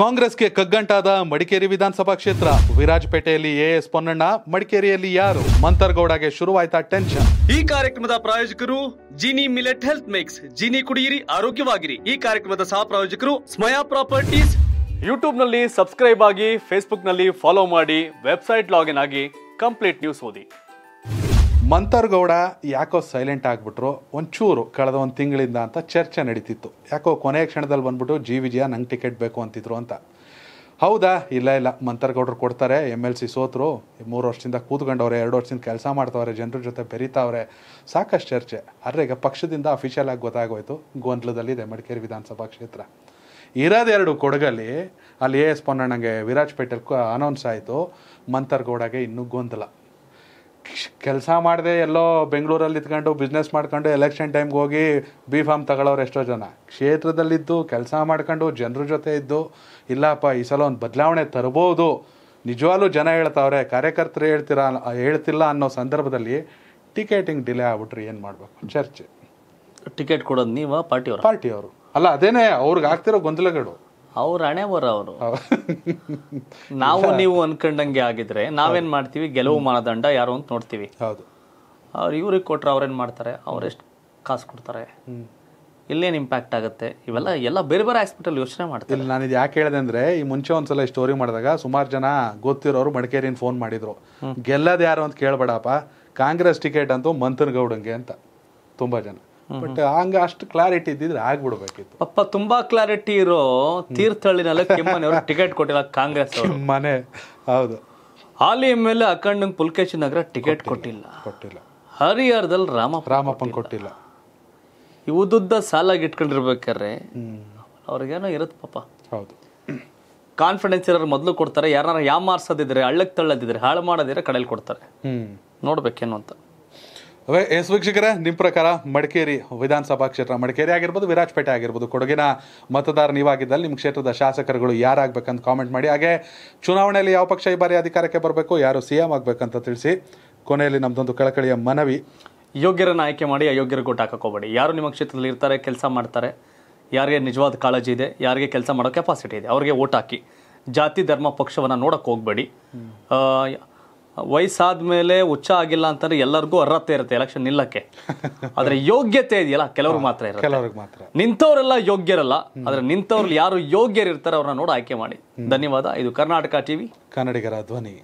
ಕಾಂಗ್ರೆಸ್ಗೆ ಕಗ್ಗಂಟಾದ ಮಡಿಕೇರಿ ವಿಧಾನಸಭಾ ಕ್ಷೇತ್ರ ವಿರಾಜಪೇಟೆಯಲ್ಲಿ ಎಎಸ್ ಪೊನ್ನಣ್ಣ ಮಡಿಕೇರಿಯಲ್ಲಿ ಯಾರು ಮಂತರ್ಗೌಡಗೆ ಶುರುವಾಯ್ತಾ ಟೆನ್ಷನ್ ಈ ಕಾರ್ಯಕ್ರಮದ ಪ್ರಾಯೋಜಕರು Jini millet health mix Jini ಕುಡಿಯಿರಿ ಆರೋಗ್ಯವಾಗಿರಿ ಈ ಕಾರ್ಯಕ್ರಮದ ಸಹ ಪ್ರಾಯೋಜಕರು ಸ್ಮಯಾ ಪ್ರಾಪರ್ಟೀಸ್ ಯೂಟ್ಯೂಬ್ ನಲ್ಲಿ ಸಬ್ಸ್ಕ್ರೈಬ್ ಆಗಿ ಫೇಸ್ಬುಕ್ ನಲ್ಲಿ ಫಾಲೋ ಮಾಡಿ ವೆಬ್ಸೈಟ್ ಲಾಗಿನ್ ಆಗಿ ಕಂಪ್ಲೀಟ್ ನ್ಯೂಸ್ ಓದಿ ಗೌಡ ಯಾಕೋ ಸೈಲೆಂಟ್ ಆಗಿಬಿಟ್ರು ಒಂಚೂರು ಕಳೆದ ಒಂದು ತಿಂಗಳಿಂದ ಅಂತ ಚರ್ಚೆ ನಡೀತಿತ್ತು ಯಾಕೋ ಕೊನೆಯ ಕ್ಷಣದಲ್ಲಿ ಬಂದ್ಬಿಟ್ಟು ಜಿ ವಿಜಯ ನಂಗೆ ಟಿಕೆಟ್ ಬೇಕು ಅಂತಿದ್ರು ಅಂತ ಹೌದಾ ಇಲ್ಲ ಇಲ್ಲ ಗೌಡ್ರು ಕೊಡ್ತಾರೆ ಎಮ್ ಎಲ್ ಸಿ ಸೋತರು ಮೂರು ವರ್ಷದಿಂದ ಕೂತ್ಕೊಂಡವ್ರೆ ಎರಡು ವರ್ಷದಿಂದ ಕೆಲಸ ಮಾಡ್ತಾವ್ರೆ ಜನರ ಜೊತೆ ಬೆರೀತಾವ್ರೆ ಸಾಕಷ್ಟು ಚರ್ಚೆ ಆದರೆ ಈಗ ಪಕ್ಷದಿಂದ ಅಫಿಷಿಯಲ್ ಆಗಿ ಗೊತ್ತಾಗೋಯ್ತು ಗೊಂದಲದಲ್ಲಿದೆ ಮಡಿಕೇರಿ ವಿಧಾನಸಭಾ ಕ್ಷೇತ್ರ ಇರೋದೆರಡು ಕೊಡಗಲ್ಲಿ ಅಲ್ಲಿ ಎ ಎಸ್ ಪೊನ್ನಣ್ಣಗೆ ವಿರಾಜ್ ಪೇಟೆಲ್ ಅನೌನ್ಸ್ ಆಯಿತು ಗೌಡಗೆ ಇನ್ನೂ ಗೊಂದಲ ಕೆಲಸ ಮಾಡದೆ ಎಲ್ಲೋ ಬೆಂಗಳೂರಲ್ಲಿ ಇದ್ಕೊಂಡು ಬಿಸ್ನೆಸ್ ಮಾಡ್ಕೊಂಡು ಎಲೆಕ್ಷನ್ ಟೈಮ್ಗೆ ಹೋಗಿ ಬಿ ಫಾರ್ಮ್ ತಗೊಳ್ಳೋರು ಎಷ್ಟೋ ಜನ ಕ್ಷೇತ್ರದಲ್ಲಿದ್ದು ಕೆಲಸ ಮಾಡ್ಕೊಂಡು ಜನರ ಜೊತೆ ಇದ್ದು ಇಲ್ಲಪ್ಪ ಈ ಸಲ ಒಂದು ಬದಲಾವಣೆ ತರ್ಬೋದು ನಿಜವಾಗ್ಲೂ ಜನ ಹೇಳ್ತಾವ್ರೆ ಕಾರ್ಯಕರ್ತರು ಹೇಳ್ತೀರಾ ಹೇಳ್ತಿಲ್ಲ ಅನ್ನೋ ಸಂದರ್ಭದಲ್ಲಿ ಟಿಕೆಟಿಂಗ್ ಡಿಲೇ ಆಗ್ಬಿಟ್ರಿ ಏನು ಮಾಡಬೇಕು ಚರ್ಚೆ ಟಿಕೆಟ್ ಕೊಡೋದು ನೀವು ಪಾರ್ಟಿಯವರು ಪಾರ್ಟಿಯವರು ಅಲ್ಲ ಅದೇನೇ ಅವ್ರಿಗೆ ಆಗ್ತಿರೋ ಗೊಂದಲಗಳು ಅವ್ರ ಹಣೆ ಬರ ಅವರು ನಾವು ನೀವು ಅನ್ಕೊಂಡಂಗೆ ಆಗಿದ್ರೆ ನಾವೇನ್ ಮಾಡ್ತೀವಿ ಗೆಲುವು ಮಾನದಂಡ ಯಾರು ಅಂತ ನೋಡ್ತೀವಿ ಅವ್ರು ಇವ್ರಿಗೆ ಕೊಟ್ರೆ ಅವ್ರೇನ್ ಮಾಡ್ತಾರೆ ಅವ್ರೆಷ್ಟು ಕಾಸು ಕೊಡ್ತಾರೆ ಇಲ್ಲೇನು ಇಂಪ್ಯಾಕ್ಟ್ ಆಗುತ್ತೆ ಇವೆಲ್ಲ ಎಲ್ಲ ಬೇರೆ ಬೇರೆ ಹಾಸ್ಪಿಟಲ್ ಯೋಚನೆ ಮಾಡ್ತೀನಿ ನಾನು ಇದು ಯಾಕೆ ಹೇಳಿದೆ ಅಂದರೆ ಈ ಮುಂಚೆ ಒಂದ್ಸಲ ಸ್ಟೋರಿ ಮಾಡಿದಾಗ ಸುಮಾರು ಜನ ಗೊತ್ತಿರೋರು ಮಡಿಕೇರಿನ ಫೋನ್ ಮಾಡಿದ್ರು ಗೆಲ್ಲದ ಯಾರು ಅಂತ ಕೇಳಬೇಡಪ್ಪ ಕಾಂಗ್ರೆಸ್ ಟಿಕೆಟ್ ಅಂತೂ ಮಂಥನ್ ಗೌಡಂಗೆ ಅಂತ ತುಂಬ ಜನ ಬಟ್ ಹಂಗ ಅಷ್ಟು ಕ್ಲಾರಿಟಿ ಇದ್ದಿದ್ರೆ ಆಗ್ಬಿಡ್ಬೇಕಿತ್ತು ಪಪ್ಪ ತುಂಬಾ ಕ್ಲಾರಿಟಿ ಇರೋ ತೀರ್ಥಹಳ್ಳಿನಲ್ಲ ಕೆಮ್ಮನೆ ಅವರು ಟಿಕೆಟ್ ಕೊಟ್ಟಿಲ್ಲ ಕಾಂಗ್ರೆಸ್ ಮನೆ ಹೌದು ಹಾಲಿ ಎಮ್ ಎಲ್ ಎ ಅಖಂಡಂಗ್ ಪುಲ್ಕೇಶ್ ನಗರ ಟಿಕೆಟ್ ಕೊಟ್ಟಿಲ್ಲ ಕೊಟ್ಟಿಲ್ಲ ಹರಿಹರದಲ್ಲಿ ರಾಮ ರಾಮಪ್ಪನ್ ಕೊಟ್ಟಿಲ್ಲ ಉದ್ದುದ್ದ ಸಾಲಾಗಿ ಇಟ್ಕೊಂಡಿರ್ಬೇಕಾರೆ ಅವ್ರಿಗೇನೋ ಇರುತ್ತೆ ಪಾಪ ಹೌದು ಕಾನ್ಫಿಡೆನ್ಸ್ ಇರೋರು ಮೊದಲು ಕೊಡ್ತಾರೆ ಯಾರನ್ನ ಯಾಮಾರ್ಸೋದಿದ್ರೆ ಹಳ್ಳಕ್ಕೆ ತಳ್ಳದಿದ್ರೆ ಹಾಳು ಮಾಡೋದಿದ್ರೆ ಕಡೆಯಲ್ಲಿ ಕೊಡ್ತಾರೆ ನೋಡ್ಬೇಕೇನು ಅಂತ ಅವೇ ಎಸ್ ವೀಕ್ಷಕರೇ ನಿಮ್ಮ ಪ್ರಕಾರ ಮಡಿಕೇರಿ ವಿಧಾನಸಭಾ ಕ್ಷೇತ್ರ ಮಡಿಕೇರಿ ಆಗಿರ್ಬೋದು ವಿರಾಜಪೇಟೆ ಆಗಿರ್ಬೋದು ಕೊಡಗಿನ ಮತದಾರ ನೀವಾಗಿದ್ದಲ್ಲಿ ನಿಮ್ಮ ಕ್ಷೇತ್ರದ ಶಾಸಕರುಗಳು ಯಾರಾಗಬೇಕಂತ ಕಾಮೆಂಟ್ ಮಾಡಿ ಹಾಗೆ ಚುನಾವಣೆಯಲ್ಲಿ ಯಾವ ಪಕ್ಷ ಈ ಬಾರಿ ಅಧಿಕಾರಕ್ಕೆ ಬರಬೇಕು ಯಾರು ಸಿ ಎಂ ಆಗಬೇಕಂತ ತಿಳಿಸಿ ಕೊನೆಯಲ್ಲಿ ನಮ್ಮದೊಂದು ಕಳಕಳಿಯ ಮನವಿ ಯೋಗ್ಯರನ್ನು ಆಯ್ಕೆ ಮಾಡಿ ಅಯೋಗ್ಯರ ಗುಟ್ಟು ಹಾಕೋಬೇಡಿ ಯಾರು ನಿಮ್ಮ ಕ್ಷೇತ್ರದಲ್ಲಿ ಇರ್ತಾರೆ ಕೆಲಸ ಮಾಡ್ತಾರೆ ಯಾರಿಗೆ ನಿಜವಾದ ಕಾಳಜಿ ಇದೆ ಯಾರಿಗೆ ಕೆಲಸ ಮಾಡೋ ಕೆಪಾಸಿಟಿ ಇದೆ ಅವರಿಗೆ ಓಟ್ ಹಾಕಿ ಜಾತಿ ಧರ್ಮ ಪಕ್ಷವನ್ನು ನೋಡೋಕೆ ಹೋಗಬೇಡಿ ವಯಸ್ಸಾದ ಮೇಲೆ ಹುಚ್ಚ ಆಗಿಲ್ಲ ಅಂತಂದ್ರೆ ಎಲ್ಲರಿಗೂ ಅರ್ಹತೆ ಇರುತ್ತೆ ಎಲೆಕ್ಷನ್ ನಿಲ್ಲಕ್ಕೆ ಆದ್ರೆ ಯೋಗ್ಯತೆ ಇದೆಯಲ್ಲ ಕೆಲವ್ರು ಮಾತ್ರ ಇರುತ್ತೆ ಮಾತ್ರ ನಿಂತವರೆಲ್ಲ ಯೋಗ್ಯರಲ್ಲ ಆದ್ರೆ ನಿಂತವ್ರಲ್ಲಿ ಯಾರು ಯೋಗ್ಯರಿರ್ತಾರೆ ಅವ್ರನ್ನ ನೋಡಿ ಆಯ್ಕೆ ಮಾಡಿ ಧನ್ಯವಾದ ಇದು ಕರ್ನಾಟಕ ಟಿವಿ ಕನ್ನಡಿಗರ ಧ್ವನಿ